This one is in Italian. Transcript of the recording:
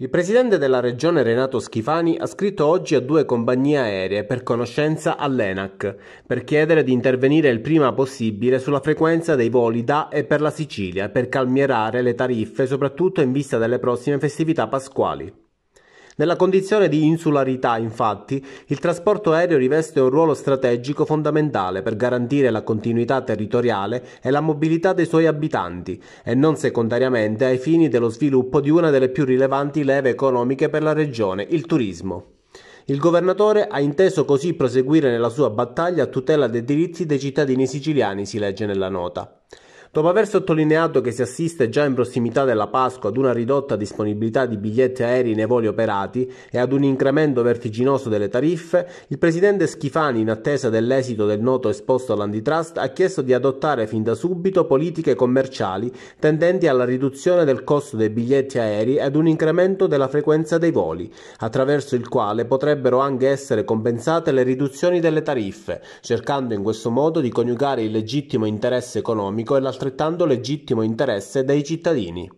Il presidente della regione Renato Schifani ha scritto oggi a due compagnie aeree per conoscenza all'ENAC per chiedere di intervenire il prima possibile sulla frequenza dei voli da e per la Sicilia per calmierare le tariffe soprattutto in vista delle prossime festività pasquali. Nella condizione di insularità, infatti, il trasporto aereo riveste un ruolo strategico fondamentale per garantire la continuità territoriale e la mobilità dei suoi abitanti e non secondariamente ai fini dello sviluppo di una delle più rilevanti leve economiche per la regione, il turismo. Il governatore ha inteso così proseguire nella sua battaglia a tutela dei diritti dei cittadini siciliani, si legge nella nota. Dopo aver sottolineato che si assiste già in prossimità della Pasqua ad una ridotta disponibilità di biglietti aerei nei voli operati e ad un incremento vertiginoso delle tariffe, il presidente Schifani, in attesa dell'esito del noto esposto all'antitrust, ha chiesto di adottare fin da subito politiche commerciali tendenti alla riduzione del costo dei biglietti aerei e ad un incremento della frequenza dei voli, attraverso il quale potrebbero anche essere compensate le riduzioni delle tariffe, cercando in questo modo di coniugare il legittimo interesse economico e la altrettanto legittimo interesse dei cittadini.